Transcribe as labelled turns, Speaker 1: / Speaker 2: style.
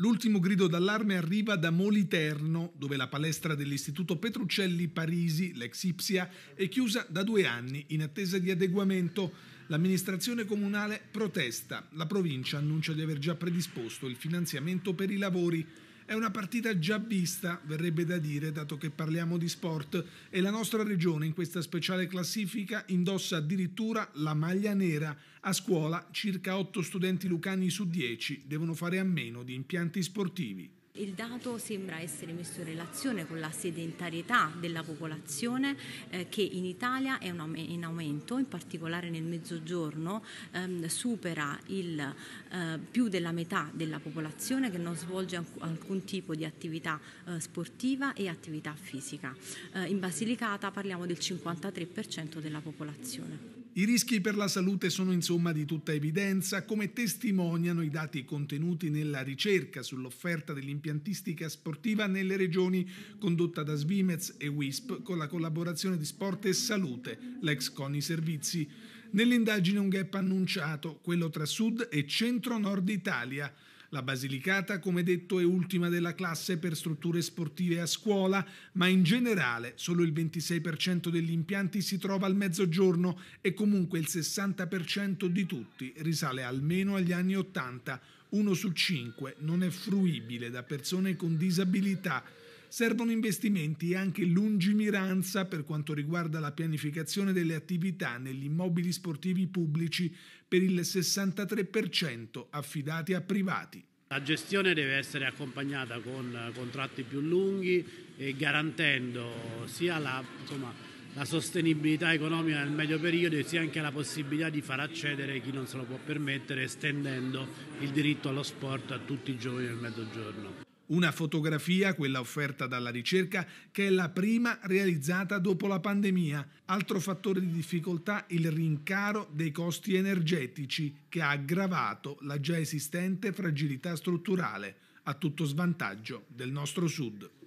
Speaker 1: L'ultimo grido d'allarme arriva da Moliterno, dove la palestra dell'Istituto Petruccelli Parisi, l'ex Ipsia, è chiusa da due anni in attesa di adeguamento. L'amministrazione comunale protesta. La provincia annuncia di aver già predisposto il finanziamento per i lavori. È una partita già vista, verrebbe da dire, dato che parliamo di sport, e la nostra regione in questa speciale classifica indossa addirittura la maglia nera. A scuola circa 8 studenti lucani su 10 devono fare a meno di impianti sportivi
Speaker 2: il dato sembra essere messo in relazione con la sedentarietà della popolazione eh, che in Italia è in aumento, in particolare nel mezzogiorno ehm, supera il, eh, più della metà della popolazione che non svolge alcun tipo di attività eh, sportiva e attività fisica. Eh, in Basilicata parliamo del 53% della popolazione.
Speaker 1: I rischi per la salute sono insomma di tutta evidenza, come testimoniano i dati contenuti nella ricerca sull'offerta dell'impiantistica sportiva nelle regioni condotta da Svimez e WISP con la collaborazione di Sport e Salute, l'ex CONI Servizi. Nell'indagine un gap annunciato, quello tra sud e centro-nord Italia. La Basilicata, come detto, è ultima della classe per strutture sportive a scuola, ma in generale solo il 26% degli impianti si trova al mezzogiorno e comunque il 60% di tutti risale almeno agli anni 80. Uno su cinque non è fruibile da persone con disabilità servono investimenti e anche lungimiranza per quanto riguarda la pianificazione delle attività negli immobili sportivi pubblici per il 63% affidati a privati.
Speaker 3: La gestione deve essere accompagnata con contratti più lunghi e garantendo sia la, insomma, la sostenibilità economica nel medio periodo e sia anche la possibilità di far accedere chi non se lo può permettere estendendo il diritto allo sport a tutti i giovani del mezzogiorno.
Speaker 1: Una fotografia, quella offerta dalla ricerca, che è la prima realizzata dopo la pandemia. Altro fattore di difficoltà il rincaro dei costi energetici che ha aggravato la già esistente fragilità strutturale a tutto svantaggio del nostro sud.